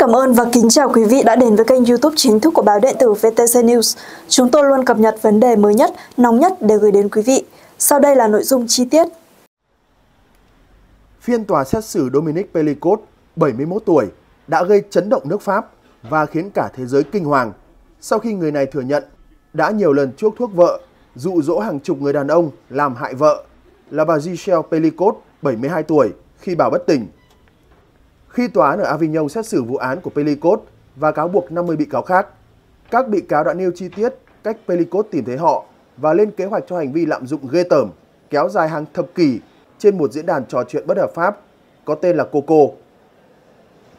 cảm ơn và kính chào quý vị đã đến với kênh youtube chính thức của báo điện tử VTC News. Chúng tôi luôn cập nhật vấn đề mới nhất, nóng nhất để gửi đến quý vị. Sau đây là nội dung chi tiết. Phiên tòa xét xử Dominic Pelicot, 71 tuổi, đã gây chấn động nước Pháp và khiến cả thế giới kinh hoàng sau khi người này thừa nhận đã nhiều lần chuốc thuốc vợ, dụ dỗ hàng chục người đàn ông làm hại vợ là bà Giselle Pelicot, 72 tuổi, khi bà bất tỉnh khi tòa án ở Avignon xét xử vụ án của Pelicot và cáo buộc 50 bị cáo khác. Các bị cáo đã nêu chi tiết cách Pelicot tìm thấy họ và lên kế hoạch cho hành vi lạm dụng ghê tởm kéo dài hàng thập kỷ trên một diễn đàn trò chuyện bất hợp pháp có tên là Coco.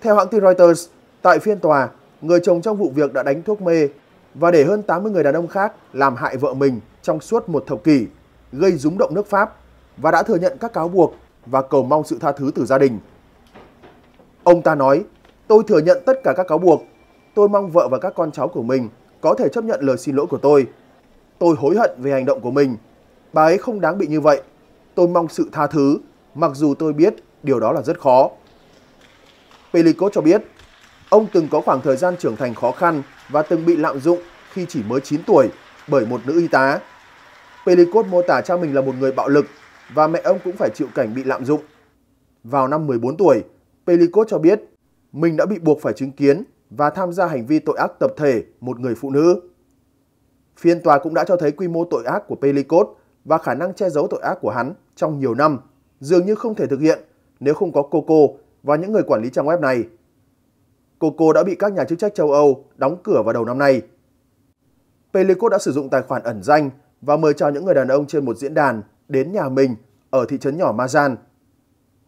Theo hãng tin Reuters, tại phiên tòa, người chồng trong vụ việc đã đánh thuốc mê và để hơn 80 người đàn ông khác làm hại vợ mình trong suốt một thập kỷ, gây rúng động nước Pháp và đã thừa nhận các cáo buộc và cầu mong sự tha thứ từ gia đình. Ông ta nói, tôi thừa nhận tất cả các cáo buộc. Tôi mong vợ và các con cháu của mình có thể chấp nhận lời xin lỗi của tôi. Tôi hối hận về hành động của mình. Bà ấy không đáng bị như vậy. Tôi mong sự tha thứ, mặc dù tôi biết điều đó là rất khó. Pelikov cho biết, ông từng có khoảng thời gian trưởng thành khó khăn và từng bị lạm dụng khi chỉ mới 9 tuổi bởi một nữ y tá. Pelikov mô tả cha mình là một người bạo lực và mẹ ông cũng phải chịu cảnh bị lạm dụng. Vào năm 14 tuổi, Pelikov cho biết mình đã bị buộc phải chứng kiến và tham gia hành vi tội ác tập thể một người phụ nữ. Phiên tòa cũng đã cho thấy quy mô tội ác của Pelikov và khả năng che giấu tội ác của hắn trong nhiều năm dường như không thể thực hiện nếu không có Coco và những người quản lý trang web này. Coco đã bị các nhà chức trách châu Âu đóng cửa vào đầu năm nay. Pelikov đã sử dụng tài khoản ẩn danh và mời chào những người đàn ông trên một diễn đàn đến nhà mình ở thị trấn nhỏ Mazan.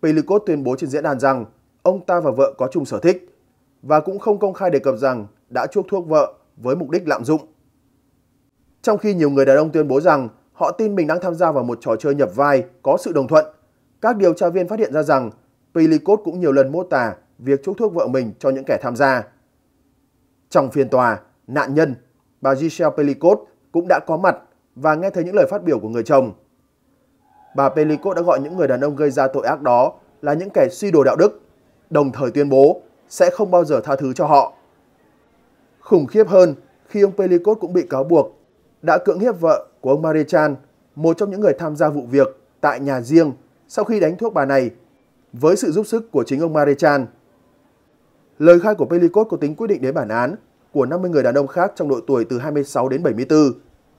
Pelikov tuyên bố trên diễn đàn rằng ông ta và vợ có chung sở thích và cũng không công khai đề cập rằng đã chuốc thuốc vợ với mục đích lạm dụng. Trong khi nhiều người đàn ông tuyên bố rằng họ tin mình đang tham gia vào một trò chơi nhập vai có sự đồng thuận, các điều tra viên phát hiện ra rằng Pilikot cũng nhiều lần mô tả việc chuốc thuốc vợ mình cho những kẻ tham gia. Trong phiên tòa, nạn nhân, bà Giselle Pelicot cũng đã có mặt và nghe thấy những lời phát biểu của người chồng. Bà Pelicot đã gọi những người đàn ông gây ra tội ác đó là những kẻ suy đồ đạo đức đồng thời tuyên bố sẽ không bao giờ tha thứ cho họ. Khủng khiếp hơn khi ông Pelikot cũng bị cáo buộc đã cưỡng hiếp vợ của ông Marechan, một trong những người tham gia vụ việc tại nhà riêng sau khi đánh thuốc bà này với sự giúp sức của chính ông Marechan. Lời khai của Pelikot có tính quyết định đến bản án của 50 người đàn ông khác trong độ tuổi từ 26 đến 74,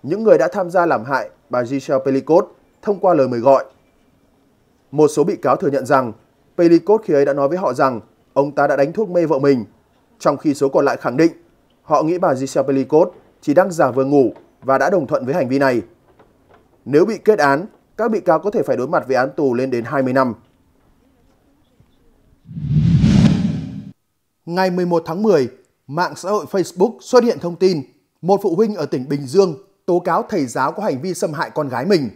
những người đã tham gia làm hại bà Giselle Pelikot thông qua lời mời gọi. Một số bị cáo thừa nhận rằng Pelikot khi ấy đã nói với họ rằng ông ta đã đánh thuốc mê vợ mình, trong khi số còn lại khẳng định họ nghĩ bà Giselle Pelikot chỉ đang giả vờ ngủ và đã đồng thuận với hành vi này. Nếu bị kết án, các bị cáo có thể phải đối mặt với án tù lên đến 20 năm. Ngày 11 tháng 10, mạng xã hội Facebook xuất hiện thông tin một phụ huynh ở tỉnh Bình Dương tố cáo thầy giáo có hành vi xâm hại con gái mình.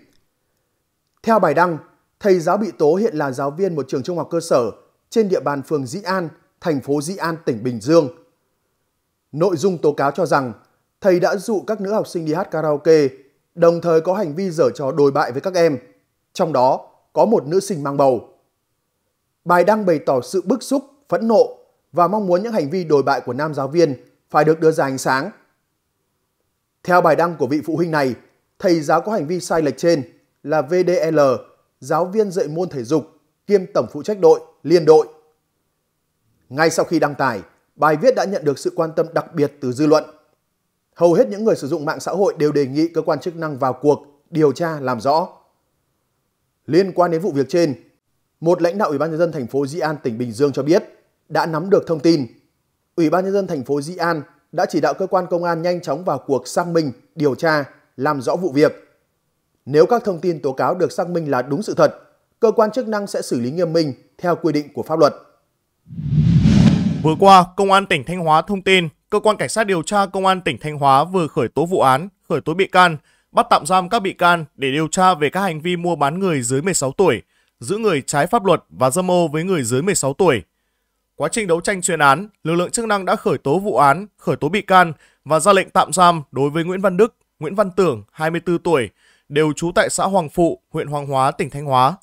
Theo bài đăng, Thầy giáo bị tố hiện là giáo viên một trường trung học cơ sở trên địa bàn phường Dĩ An, thành phố Dĩ An, tỉnh Bình Dương. Nội dung tố cáo cho rằng thầy đã dụ các nữ học sinh đi hát karaoke, đồng thời có hành vi dở trò đồi bại với các em, trong đó có một nữ sinh mang bầu. Bài đăng bày tỏ sự bức xúc, phẫn nộ và mong muốn những hành vi đồi bại của nam giáo viên phải được đưa ra ánh sáng. Theo bài đăng của vị phụ huynh này, thầy giáo có hành vi sai lệch trên là VDL giáo viên dạy môn thể dục kiêm tổng phụ trách đội, liên đội. Ngay sau khi đăng tải, bài viết đã nhận được sự quan tâm đặc biệt từ dư luận. Hầu hết những người sử dụng mạng xã hội đều đề nghị cơ quan chức năng vào cuộc, điều tra làm rõ. Liên quan đến vụ việc trên, một lãnh đạo Ủy ban nhân dân thành phố Di An tỉnh Bình Dương cho biết đã nắm được thông tin. Ủy ban nhân dân thành phố Di An đã chỉ đạo cơ quan công an nhanh chóng vào cuộc xác minh, điều tra, làm rõ vụ việc nếu các thông tin tố cáo được xác minh là đúng sự thật, cơ quan chức năng sẽ xử lý nghiêm minh theo quy định của pháp luật. Vừa qua, Công an tỉnh Thanh Hóa thông tin, cơ quan cảnh sát điều tra Công an tỉnh Thanh Hóa vừa khởi tố vụ án, khởi tố bị can, bắt tạm giam các bị can để điều tra về các hành vi mua bán người dưới 16 tuổi, giữ người trái pháp luật và dâm ô với người dưới 16 tuổi. Quá trình đấu tranh chuyên án, lực lượng chức năng đã khởi tố vụ án, khởi tố bị can và ra lệnh tạm giam đối với Nguyễn Văn Đức, Nguyễn Văn Tưởng, 24 tuổi, đều trú tại xã Hoàng Phụ, huyện Hoàng Hóa, tỉnh Thanh Hóa.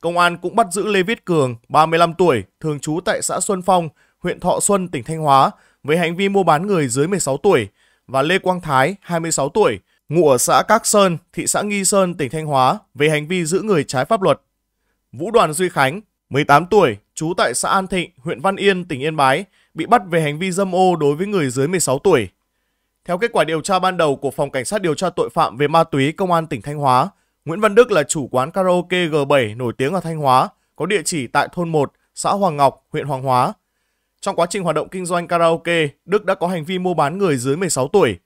Công an cũng bắt giữ Lê Viết Cường, 35 tuổi, thường trú tại xã Xuân Phong, huyện Thọ Xuân, tỉnh Thanh Hóa, với hành vi mua bán người dưới 16 tuổi, và Lê Quang Thái, 26 tuổi, ngụ ở xã Các Sơn, thị xã Nghi Sơn, tỉnh Thanh Hóa, về hành vi giữ người trái pháp luật. Vũ Đoàn Duy Khánh, 18 tuổi, trú tại xã An Thịnh, huyện Văn Yên, tỉnh Yên Bái, bị bắt về hành vi dâm ô đối với người dưới 16 tuổi. Theo kết quả điều tra ban đầu của Phòng Cảnh sát điều tra tội phạm về ma túy Công an tỉnh Thanh Hóa, Nguyễn Văn Đức là chủ quán karaoke G7 nổi tiếng ở Thanh Hóa, có địa chỉ tại thôn 1, xã Hoàng Ngọc, huyện Hoàng Hóa. Trong quá trình hoạt động kinh doanh karaoke, Đức đã có hành vi mua bán người dưới 16 tuổi.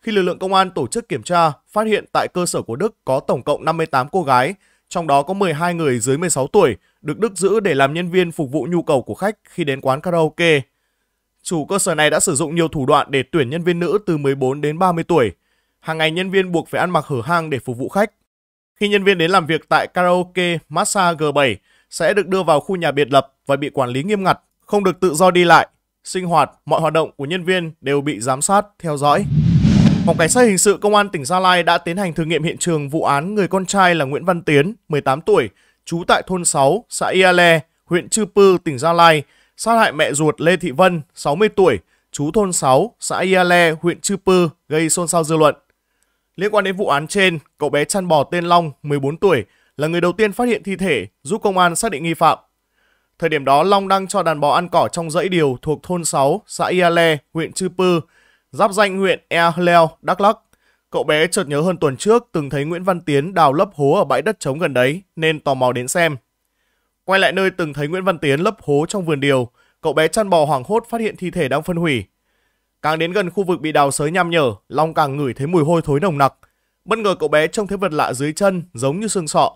Khi lực lượng công an tổ chức kiểm tra, phát hiện tại cơ sở của Đức có tổng cộng 58 cô gái, trong đó có 12 người dưới 16 tuổi, được Đức giữ để làm nhân viên phục vụ nhu cầu của khách khi đến quán karaoke chủ cơ sở này đã sử dụng nhiều thủ đoạn để tuyển nhân viên nữ từ 14 đến 30 tuổi. Hàng ngày nhân viên buộc phải ăn mặc hở hang để phục vụ khách. Khi nhân viên đến làm việc tại karaoke massage G7 sẽ được đưa vào khu nhà biệt lập và bị quản lý nghiêm ngặt, không được tự do đi lại, sinh hoạt, mọi hoạt động của nhân viên đều bị giám sát, theo dõi. Phòng Cảnh sát Hình sự Công an tỉnh Gia Lai đã tiến hành thử nghiệm hiện trường vụ án người con trai là Nguyễn Văn Tiến, 18 tuổi, trú tại thôn 6, xã Ia Le, huyện Chư Pư, tỉnh Gia Lai, sát hại mẹ ruột Lê Thị Vân, 60 tuổi, chú thôn 6, xã Iale, huyện Chư Pư, gây xôn xao dư luận. Liên quan đến vụ án trên, cậu bé chăn bò tên Long, 14 tuổi, là người đầu tiên phát hiện thi thể, giúp công an xác định nghi phạm. Thời điểm đó, Long đang cho đàn bò ăn cỏ trong dãy điều thuộc thôn 6, xã Iale, huyện Chư Pư, giáp danh huyện Ea Leo, Đắk Lắk. Cậu bé chợt nhớ hơn tuần trước từng thấy Nguyễn Văn Tiến đào lấp hố ở bãi đất trống gần đấy nên tò mò đến xem. Quay lại nơi từng thấy Nguyễn Văn Tiến lấp hố trong vườn điều, cậu bé chăn bò hoảng hốt phát hiện thi thể đang phân hủy. Càng đến gần khu vực bị đào sới nham nhở, Long càng ngửi thấy mùi hôi thối nồng nặc. Bất ngờ cậu bé trông thấy vật lạ dưới chân giống như xương sọ.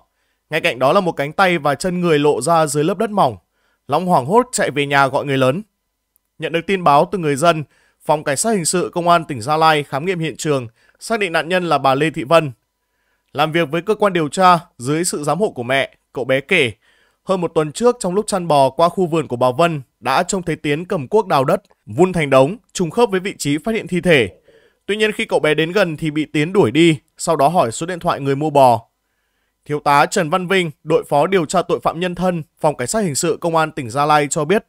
Ngay cạnh đó là một cánh tay và chân người lộ ra dưới lớp đất mỏng. Long hoảng hốt chạy về nhà gọi người lớn. Nhận được tin báo từ người dân, phòng cảnh sát hình sự công an tỉnh Gia Lai khám nghiệm hiện trường, xác định nạn nhân là bà Lê Thị Vân. Làm việc với cơ quan điều tra dưới sự giám hộ của mẹ, cậu bé kể hơn một tuần trước, trong lúc chăn bò qua khu vườn của bà Vân, đã trông thấy Tiến cầm cuốc đào đất, vun thành đống, trùng khớp với vị trí phát hiện thi thể. Tuy nhiên khi cậu bé đến gần thì bị Tiến đuổi đi, sau đó hỏi số điện thoại người mua bò. Thiếu tá Trần Văn Vinh, đội phó điều tra tội phạm nhân thân, phòng cảnh sát hình sự công an tỉnh Gia Lai cho biết,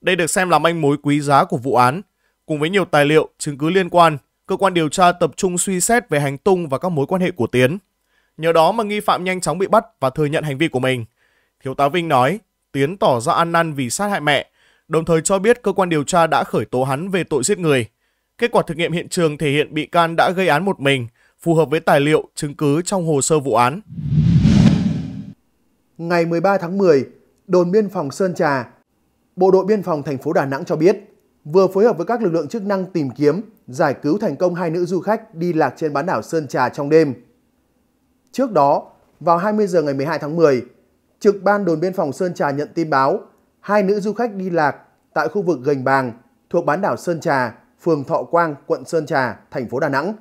đây được xem là manh mối quý giá của vụ án. Cùng với nhiều tài liệu, chứng cứ liên quan, cơ quan điều tra tập trung suy xét về hành tung và các mối quan hệ của Tiến. Nhờ đó mà nghi phạm nhanh chóng bị bắt và thừa nhận hành vi của mình. Thiếu tá Vinh nói, Tiến tỏ ra ăn năn vì sát hại mẹ, đồng thời cho biết cơ quan điều tra đã khởi tố hắn về tội giết người. Kết quả thực nghiệm hiện trường thể hiện bị can đã gây án một mình, phù hợp với tài liệu, chứng cứ trong hồ sơ vụ án. Ngày 13 tháng 10, đồn biên phòng Sơn Trà, Bộ đội biên phòng thành phố Đà Nẵng cho biết vừa phối hợp với các lực lượng chức năng tìm kiếm, giải cứu thành công hai nữ du khách đi lạc trên bán đảo Sơn Trà trong đêm. Trước đó, vào 20 giờ ngày 12 tháng 10, trực ban đồn biên phòng Sơn Trà nhận tin báo, hai nữ du khách đi lạc tại khu vực Gành Bàng thuộc bán đảo Sơn Trà, phường Thọ Quang, quận Sơn Trà, thành phố Đà Nẵng.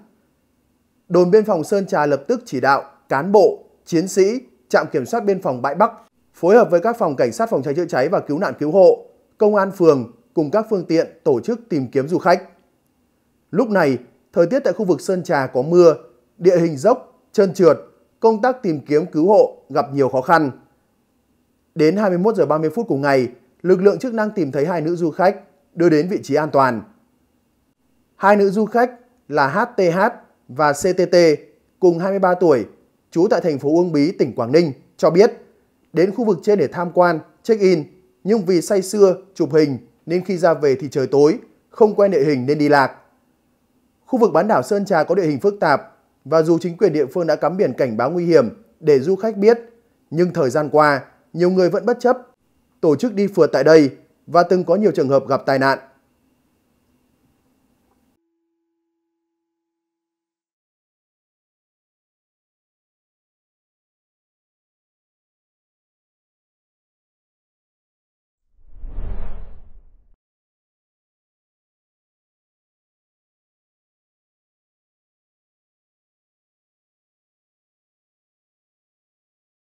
Đồn biên phòng Sơn Trà lập tức chỉ đạo cán bộ, chiến sĩ, trạm kiểm soát biên phòng Bãi Bắc phối hợp với các phòng cảnh sát phòng cháy chữa cháy và cứu nạn cứu hộ, công an phường cùng các phương tiện tổ chức tìm kiếm du khách. Lúc này, thời tiết tại khu vực Sơn Trà có mưa, địa hình dốc, trơn trượt, công tác tìm kiếm cứu hộ gặp nhiều khó khăn. Đến 21 giờ 30 phút cùng ngày, lực lượng chức năng tìm thấy hai nữ du khách, đưa đến vị trí an toàn. Hai nữ du khách là HTH và CTT cùng 23 tuổi, trú tại thành phố Uông Bí, tỉnh Quảng Ninh, cho biết đến khu vực trên để tham quan, check-in, nhưng vì say xưa chụp hình nên khi ra về thì trời tối, không quen địa hình nên đi lạc. Khu vực bán đảo Sơn Trà có địa hình phức tạp và dù chính quyền địa phương đã cắm biển cảnh báo nguy hiểm để du khách biết, nhưng thời gian qua, nhiều người vẫn bất chấp. Tổ chức đi phượt tại đây và từng có nhiều trường hợp gặp tai nạn.